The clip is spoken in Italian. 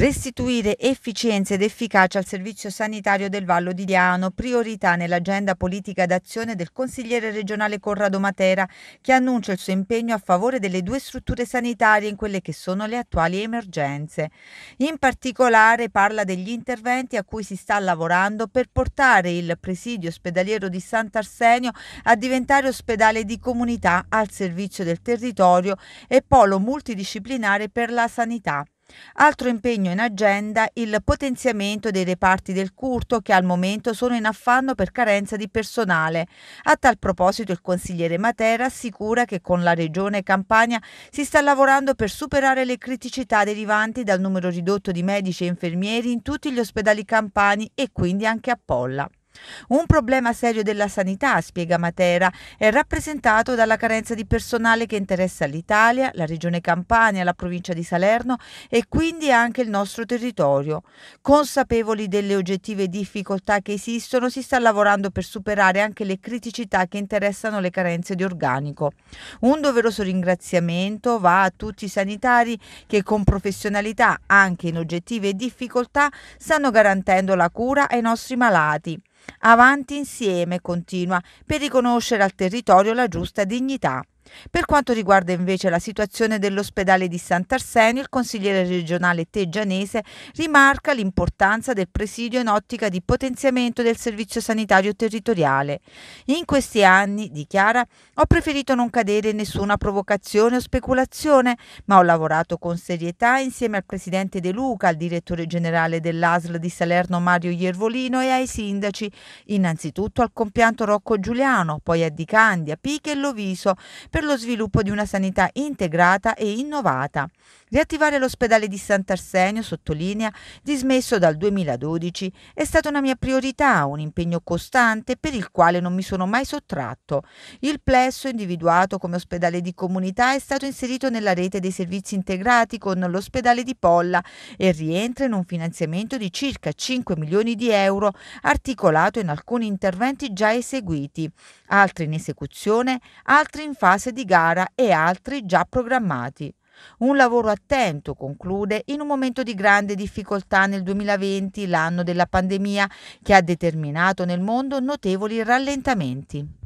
Restituire efficienza ed efficacia al servizio sanitario del Vallo di Diano, priorità nell'agenda politica d'azione del consigliere regionale Corrado Matera, che annuncia il suo impegno a favore delle due strutture sanitarie in quelle che sono le attuali emergenze. In particolare parla degli interventi a cui si sta lavorando per portare il presidio ospedaliero di Sant'Arsenio a diventare ospedale di comunità al servizio del territorio e polo multidisciplinare per la sanità. Altro impegno in agenda il potenziamento dei reparti del curto che al momento sono in affanno per carenza di personale. A tal proposito il consigliere Matera assicura che con la regione Campania si sta lavorando per superare le criticità derivanti dal numero ridotto di medici e infermieri in tutti gli ospedali campani e quindi anche a Polla. Un problema serio della sanità, spiega Matera, è rappresentato dalla carenza di personale che interessa l'Italia, la regione Campania, la provincia di Salerno e quindi anche il nostro territorio. Consapevoli delle oggettive difficoltà che esistono, si sta lavorando per superare anche le criticità che interessano le carenze di organico. Un doveroso ringraziamento va a tutti i sanitari che con professionalità, anche in oggettive difficoltà, stanno garantendo la cura ai nostri malati. Avanti insieme, continua, per riconoscere al territorio la giusta dignità. Per quanto riguarda invece la situazione dell'ospedale di Sant'Arsenio, il consigliere regionale Teggianese rimarca l'importanza del presidio in ottica di potenziamento del servizio sanitario territoriale. In questi anni, dichiara, ho preferito non cadere in nessuna provocazione o speculazione, ma ho lavorato con serietà insieme al presidente De Luca, al direttore generale dell'ASL di Salerno Mario Iervolino e ai sindaci, innanzitutto al compianto Rocco Giuliano, poi a Di Candia, Piche e Loviso, per per lo sviluppo di una sanità integrata e innovata. Riattivare l'ospedale di Sant'Arsenio, sottolinea, dismesso dal 2012, è stata una mia priorità, un impegno costante per il quale non mi sono mai sottratto. Il plesso, individuato come ospedale di comunità, è stato inserito nella rete dei servizi integrati con l'ospedale di Polla e rientra in un finanziamento di circa 5 milioni di euro, articolato in alcuni interventi già eseguiti, altri in esecuzione, altri in fase risorse di gara e altri già programmati. Un lavoro attento, conclude, in un momento di grande difficoltà nel 2020, l'anno della pandemia, che ha determinato nel mondo notevoli rallentamenti.